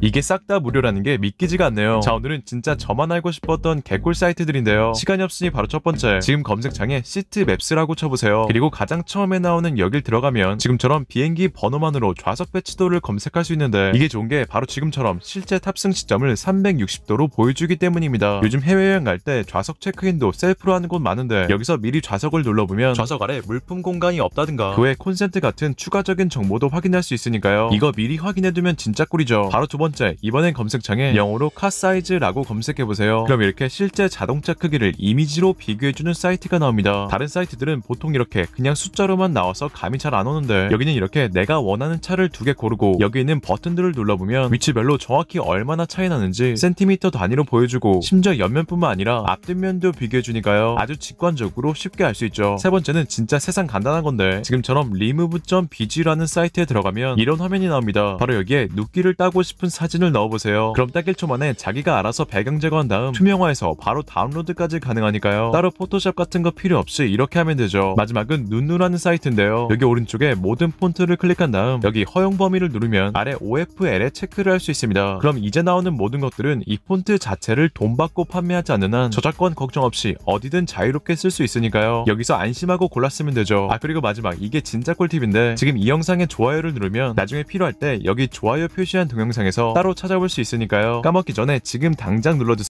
이게 싹 다 무료라는 게 믿기지가 않네요. 자 오늘은 진짜 저만 알고 싶었던 개꿀 사이트들인데요. 시간이 없으니 바로 첫 번째 지금 검색창에 시트맵스라고 쳐보세요. 그리고 가장 처음에 나오는 여길 들어가면 지금처럼 비행기 번호만으로 좌석 배치도를 검색할 수 있는데 이게 좋은 게 바로 지금처럼 실제 탑승 시점을 360도로 보여주기 때문입니다. 요즘 해외여행 갈 때 좌석 체크인도 셀프로 하는 곳 많은데 여기서 미리 좌석을 눌러보면 좌석 아래 물품 공간이 없다든가 그 외 콘센트 같은 추가적인 정보도 확인할 수 있으니까요. 이거 미리 확인해두면 진짜 꿀이죠. 바로 두 번째, 이번엔 검색창에 영어로 카 사이즈라고 검색해보세요. 그럼 이렇게 실제 자동차 크기를 이미지로 비교해주는 사이트가 나옵니다. 다른 사이트들은 보통 이렇게 그냥 숫자로만 나와서 감이 잘 안 오는데 여기는 이렇게 내가 원하는 차를 두 개 고르고 여기 있는 버튼들을 눌러보면 위치별로 정확히 얼마나 차이 나는지 센티미터 단위로 보여주고 심지어 옆면뿐만 아니라 앞뒷면도 비교해주니까요. 아주 직관적으로 쉽게 알 수 있죠. 세 번째는 진짜 세상 간단한 건데 지금처럼 리무브 o v e b g 라는 사이트에 들어가면 이런 화면이 나옵니다. 바로 여기에 눕기를 따고 싶은 사진을 넣어보세요. 그럼 딱 1초 만에 자기가 알아서 배경 제거한 다음 투명화해서 바로 다운로드까지 가능하니까요. 따로 포토샵 같은 거 필요 없이 이렇게 하면 되죠. 마지막은 눈누라는 사이트인데요. 여기 오른쪽에 모든 폰트를 클릭한 다음 여기 허용 범위를 누르면 아래 OFL에 체크를 할 수 있습니다. 그럼 이제 나오는 모든 것들은 이 폰트 자체를 돈 받고 판매하지 않는 한 저작권 걱정 없이 어디든 자유롭게 쓸 수 있으니까요. 여기서 안심하고 골랐으면 되죠. 아 그리고 마지막 이게 진짜 꿀팁인데 지금 이 영상에 좋아요를 누르면 나중에 필요할 때 여기 좋아요 표시한 동영상에서 따로 찾아볼 수 있으니까요. 까먹기 전에 지금 당장 눌러주세요.